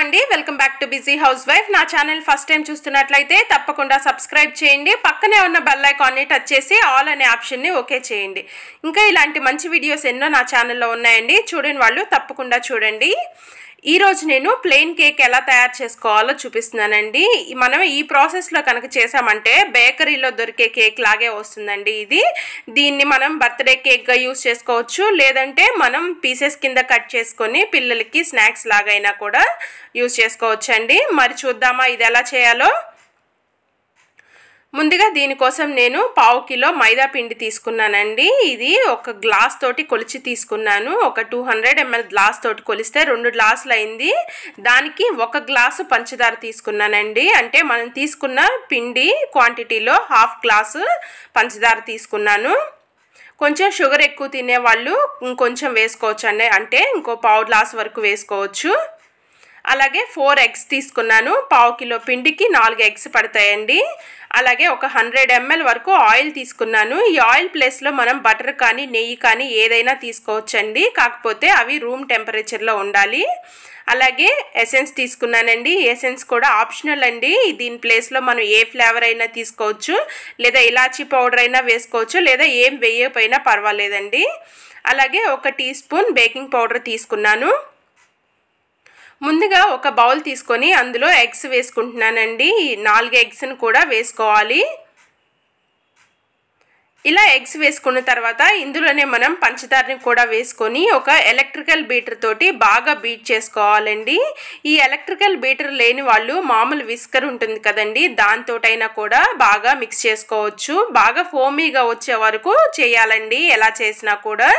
అండి welcome back to busy house wife నా channel first time చూస్తున్నట్లయితే తప్పకుండా సబ్స్క్రైబ్ చేయండి పక్కనే ఉన్న బెల్ ఐకాన్ని టచ్ చేసి ఆల్ అనే ఆప్షన్ని ఓకే చేయండి ఇంకా ఇలాంటి మంచి వీడియోస్ ఎన్నో నా ఛానల్లో ఉన్నాయండి చూడని వాళ్ళు తప్పకుండా చూడండి ఈరోజు నేను ప్లెయిన్ కేక్ ఎలా తయారు చేసుకోవాలో చూపిస్తున్నానండి మనం ఈ ప్రాసెస్లో కనుక చేసామంటే బేకరీలో దొరికే కేక్ లాగే వస్తుందండి ఇది దీన్ని మనం బర్త్డే కేక్గా యూస్ చేసుకోవచ్చు లేదంటే మనం పీసెస్ కింద కట్ చేసుకొని పిల్లలకి స్నాక్స్ లాగైనా కూడా యూస్ చేసుకోవచ్చండి మరి చూద్దామా ఇది ఎలా చేయాలో ముందుగా దీనికోసం నేను పావు కిలో మైదా పిండి తీసుకున్నానండి ఇది ఒక గ్లాస్ తోటి కొలిచి తీసుకున్నాను ఒక టూ హండ్రెడ్ ఎంఎల్ గ్లాస్ తోటి కొలిస్తే రెండు గ్లాసులు అయింది దానికి ఒక గ్లాసు పంచదార తీసుకున్నానండి అంటే మనం తీసుకున్న పిండి క్వాంటిటీలో హాఫ్ గ్లాసు పంచదార తీసుకున్నాను కొంచెం షుగర్ ఎక్కువ తినేవాళ్ళు ఇంకొంచెం వేసుకోవచ్చు అంటే ఇంకో పావు గ్లాస్ వరకు వేసుకోవచ్చు అలాగే ఫోర్ ఎగ్స్ తీసుకున్నాను పావు కిలో పిండికి నాలుగు ఎగ్స్ పడతాయండి అలాగే ఒక హండ్రెడ్ ఎంఎల్ వరకు ఆయిల్ తీసుకున్నాను ఈ ఆయిల్ ప్లేస్లో మనం బటర్ కానీ నెయ్యి కానీ ఏదైనా తీసుకోవచ్చండి కాకపోతే అవి రూమ్ టెంపరేచర్లో ఉండాలి అలాగే ఎసెన్స్ తీసుకున్నానండి ఎసెన్స్ కూడా ఆప్షనల్ అండి దీని ప్లేస్లో మనం ఏ ఫ్లేవర్ అయినా తీసుకోవచ్చు లేదా ఇలాచీ పౌడర్ అయినా వేసుకోవచ్చు లేదా ఏం వేయకపోయినా పర్వాలేదండి అలాగే ఒక టీ స్పూన్ బేకింగ్ పౌడర్ తీసుకున్నాను ముందుగా ఒక బౌల్ తీసుకొని అందులో ఎగ్స్ వేసుకుంటున్నానండి నాలుగు ఎగ్స్ని కూడా వేసుకోవాలి ఇలా ఎగ్స్ వేసుకున్న తర్వాత ఇందులోనే మనం పంచదారని కూడా వేసుకొని ఒక ఎలక్ట్రికల్ బీటర్ తోటి బాగా బీట్ చేసుకోవాలండి ఈ ఎలక్ట్రికల్ బీటర్ లేని వాళ్ళు మామూలు విస్కర్ ఉంటుంది కదండి దాంతోటైనా కూడా బాగా మిక్స్ చేసుకోవచ్చు బాగా ఫోమీగా వచ్చే వరకు చేయాలండి ఎలా చేసినా కూడా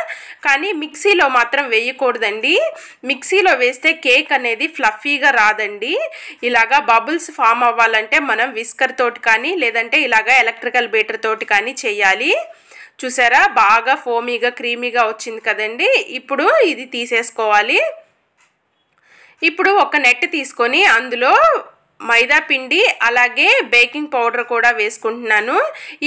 కానీ మిక్సీలో మాత్రం వేయకూడదండి మిక్సీలో వేస్తే కేక్ అనేది ఫ్లఫీగా రాదండి ఇలాగా బబుల్స్ ఫామ్ అవ్వాలంటే మనం విస్కర్ తోటి కానీ లేదంటే ఇలాగ ఎలక్ట్రికల్ బీటర్ తోటి కానీ చేయాలి చూసారా బాగా ఫోమీగా క్రీమీగా వచ్చింది కదండి ఇప్పుడు ఇది తీసేసుకోవాలి ఇప్పుడు ఒక నెట్ తీసుకొని అందులో మైదా పిండి అలాగే బేకింగ్ పౌడర్ కూడా వేసుకుంటున్నాను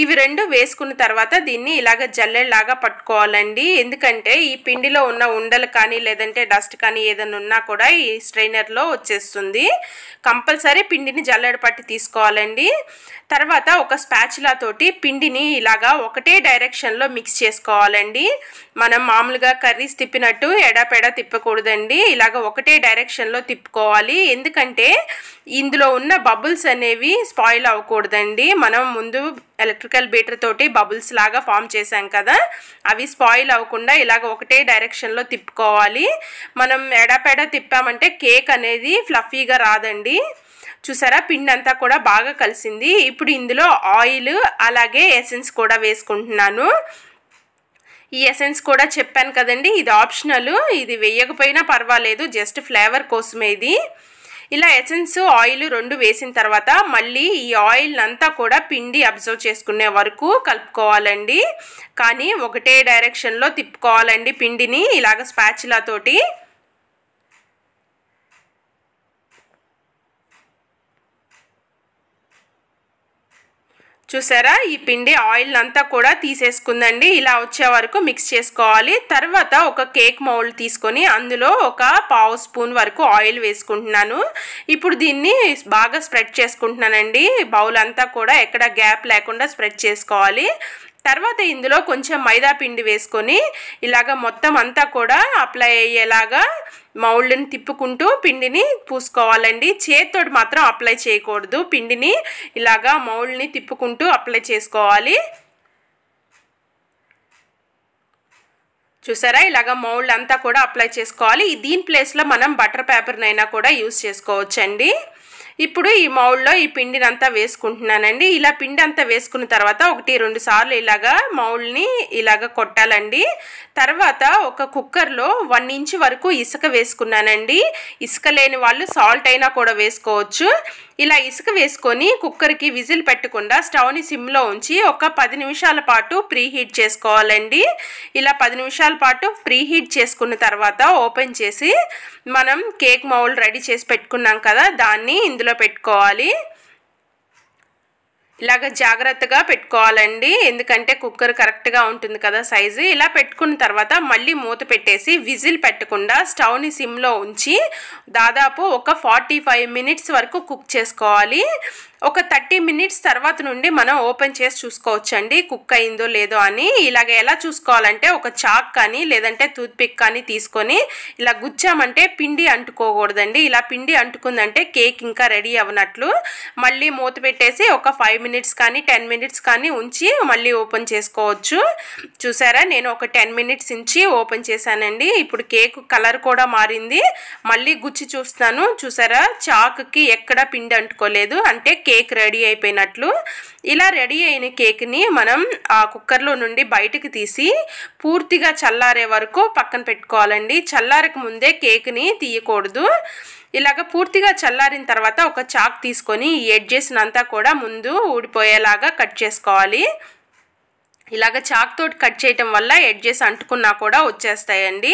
ఇవి రెండు వేసుకున్న తర్వాత దీన్ని ఇలాగ జల్లెలాగా పట్టుకోవాలండి ఎందుకంటే ఈ పిండిలో ఉన్న ఉండలు కానీ లేదంటే డస్ట్ కానీ ఏదైనా ఉన్నా కూడా ఈ స్ట్రైనర్లో వచ్చేస్తుంది కంపల్సరీ పిండిని జల్లెడ పట్టి తీసుకోవాలండి తర్వాత ఒక స్పాచులా తోటి పిండిని ఇలాగా ఒకటే డైరెక్షన్లో మిక్స్ చేసుకోవాలండి మనం మామూలుగా కర్రీస్ తిప్పినట్టు ఎడాపెడా తిప్పకూడదండి ఇలాగ ఒకటే డైరెక్షన్లో తిప్పుకోవాలి ఎందుకంటే ఇందులో అందులో ఉన్న బబుల్స్ అనేవి స్పాయిల్ అవ్వకూడదండి మనం ముందు ఎలక్ట్రికల్ బీటర్ తోటి బబుల్స్ లాగా ఫామ్ చేసాం కదా అవి స్పాయిల్ అవ్వకుండా ఇలాగ ఒకటే డైరెక్షన్లో తిప్పుకోవాలి మనం ఎడపెడ తిప్పామంటే కేక్ అనేది ఫ్లఫీగా రాదండి చూసారా పిండి అంతా కూడా బాగా కలిసింది ఇప్పుడు ఇందులో ఆయిల్ అలాగే ఎసెన్స్ కూడా వేసుకుంటున్నాను ఈ ఎసెన్స్ కూడా చెప్పాను కదండి ఇది ఆప్షనల్ ఇది వేయకపోయినా పర్వాలేదు జస్ట్ ఫ్లేవర్ కోసమే ఇది ఇలా ఎసెన్స్ ఆయిల్ రెండు వేసిన తర్వాత మళ్ళీ ఈ ఆయిల్ అంతా కూడా పిండి అబ్జర్వ్ చేసుకునే వరకు కలుపుకోవాలండి కానీ ఒకటే డైరెక్షన్లో తిప్పుకోవాలండి పిండిని ఇలాగ స్పాచులా తోటి చూసారా ఈ పిండి ఆయిల్ అంతా కూడా తీసేసుకుందండి ఇలా వచ్చే వరకు మిక్స్ చేసుకోవాలి తర్వాత ఒక కేక్ మౌల్డ్ తీసుకొని అందులో ఒక పావు స్పూన్ వరకు ఆయిల్ వేసుకుంటున్నాను ఇప్పుడు దీన్ని బాగా స్ప్రెడ్ చేసుకుంటున్నానండి బౌల్ అంతా కూడా ఎక్కడ గ్యాప్ లేకుండా స్ప్రెడ్ చేసుకోవాలి తర్వాత ఇందులో కొంచెం మైదా పిండి వేసుకొని ఇలాగ మొత్తం అంతా కూడా అప్లై అయ్యేలాగా మౌల్డ్ని తిప్పుకుంటూ పిండిని పూసుకోవాలండి చేతితో మాత్రం అప్లై చేయకూడదు పిండిని ఇలాగా మౌళ్ళని తిప్పుకుంటూ అప్లై చేసుకోవాలి చూసారా ఇలాగ మౌల్డ్ అంతా కూడా అప్లై చేసుకోవాలి దీని ప్లేస్లో మనం బటర్ పేపర్నైనా కూడా యూస్ చేసుకోవచ్చండి ఇప్పుడు ఈ మౌల్లో ఈ పిండిని అంతా వేసుకుంటున్నానండి ఇలా పిండి అంతా వేసుకున్న తర్వాత ఒకటి రెండు సార్లు ఇలాగా మౌల్ని ఇలాగ కొట్టాలండి తర్వాత ఒక కుక్కర్లో వన్ ఇంచ్ వరకు ఇసుక వేసుకున్నానండి ఇసుక లేని వాళ్ళు సాల్ట్ అయినా కూడా వేసుకోవచ్చు ఇలా ఇసుక వేసుకొని కుక్కర్కి విజిల్ పెట్టకుండా స్టవ్ని సిమ్లో ఉంచి ఒక పది నిమిషాల పాటు ప్రీ హీట్ చేసుకోవాలండి ఇలా పది నిమిషాల పాటు ప్రీ హీట్ చేసుకున్న తర్వాత ఓపెన్ చేసి మనం కేక్ మౌల్ రెడీ చేసి పెట్టుకున్నాం కదా దాన్ని ఇందులో పెట్టుకోవాలి ఇలాగ జాగ్రత్తగా పెట్టుకోవాలండి ఎందుకంటే కుక్కర్ కరెక్ట్గా ఉంటుంది కదా సైజు ఇలా పెట్టుకున్న తర్వాత మళ్ళీ మూత పెట్టేసి విజిల్ పెట్టకుండా స్టవ్ని సిమ్లో ఉంచి దాదాపు ఒక ఫార్టీ ఫైవ్ మినిట్స్ వరకు కుక్ చేసుకోవాలి ఒక థర్టీ మినిట్స్ తర్వాత నుండి మనం ఓపెన్ చేసి చూసుకోవచ్చండి కుక్ అయిందో లేదో అని ఇలాగ ఎలా చూసుకోవాలంటే ఒక చాక్ కానీ లేదంటే టూత్పిక్ కానీ తీసుకొని ఇలా గుచ్చామంటే పిండి అంటుకోకూడదండి ఇలా పిండి అంటుకుందంటే కేక్ ఇంకా రెడీ అవ్వనట్లు మళ్ళీ మూత పెట్టేసి ఒక ఫైవ్ మినిట్స్ కానీ టెన్ మినిట్స్ కానీ ఉంచి మళ్ళీ ఓపెన్ చేసుకోవచ్చు చూసారా నేను ఒక టెన్ మినిట్స్ ఉంచి ఓపెన్ చేశానండి ఇప్పుడు కేక్ కలర్ కూడా మారింది మళ్ళీ గుచ్చి చూస్తాను చూసారా చాక్కి ఎక్కడ పిండి అంటుకోలేదు అంటే కేక్ రెడీ అయిపోయినట్లు ఇలా రెడీ అయిన కేక్ని మనం ఆ కుక్కర్లో నుండి బయటకు తీసి పూర్తిగా చల్లారే వరకు పక్కన పెట్టుకోవాలండి చల్లారక ముందే కేక్ని తీయకూడదు ఇలాగ పూర్తిగా చల్లారిన తర్వాత ఒక చాక్ తీసుకొని ఈ ఎడ్జెస్ని అంతా కూడా ముందు ఊడిపోయేలాగా కట్ చేసుకోవాలి ఇలాగ చాక్ తోటి కట్ చేయటం వల్ల ఎడ్జెస్ అంటుకున్నా కూడా వచ్చేస్తాయండి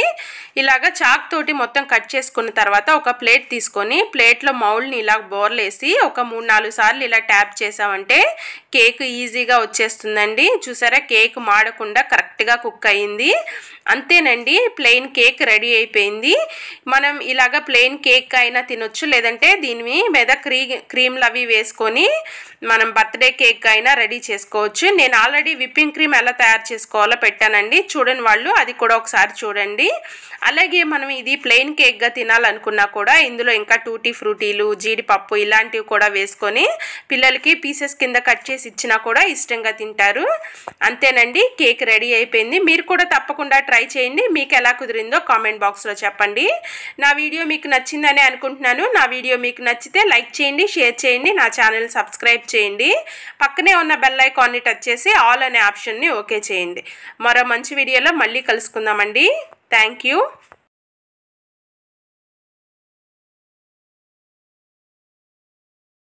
ఇలాగ చాక్ తోటి మొత్తం కట్ చేసుకున్న తర్వాత ఒక ప్లేట్ తీసుకొని ప్లేట్లో మౌల్ని ఇలా బోర్లేసి ఒక మూడు నాలుగు సార్లు ఇలా ట్యాప్ చేసామంటే కేక్ ఈజీగా వచ్చేస్తుందండి చూసారా కేక్ మాడకుండా కరెక్ట్గా కుక్ అయింది అంతేనండి ప్లెయిన్ కేక్ రెడీ అయిపోయింది మనం ఇలాగ ప్లెయిన్ కేక్ అయినా తినొచ్చు లేదంటే దీని మీద క్రీ క్రీమ్లు అవి వేసుకొని మనం బర్త్డే కేక్ అయినా రెడీ చేసుకోవచ్చు నేను ఆల్రెడీ విప్పింగ్ క్రీమ్ ఎలా తయారు చేసుకోవాలో పెట్టానండి చూడని వాళ్ళు అది కూడా ఒకసారి చూడండి అలాగే మనం ఇది ప్లెయిన్ కేక్గా తినాలనుకున్నా కూడా ఇందులో ఇంకా టూటీ ఫ్రూటీలు జీడిపప్పు ఇలాంటివి కూడా వేసుకొని పిల్లలకి పీసెస్ కింద కట్ చేసి చేసి ఇచ్చినా కూడా ఇష్టంగా తింటారు అంతేనండి కేక్ రెడీ అయిపోయింది మీరు కూడా తప్పకుండా ట్రై చేయండి మీకు ఎలా కుదిరిందో కామెంట్ బాక్స్లో చెప్పండి నా వీడియో మీకు నచ్చిందని అనుకుంటున్నాను నా వీడియో మీకు నచ్చితే లైక్ చేయండి షేర్ చేయండి నా ఛానల్ సబ్స్క్రైబ్ చేయండి పక్కనే ఉన్న బెల్ ఐకాన్ని టచ్ చేసి ఆల్ అనే ఆప్షన్ని ఓకే చేయండి మరో మంచి వీడియోలో మళ్ళీ కలుసుకుందామండి థ్యాంక్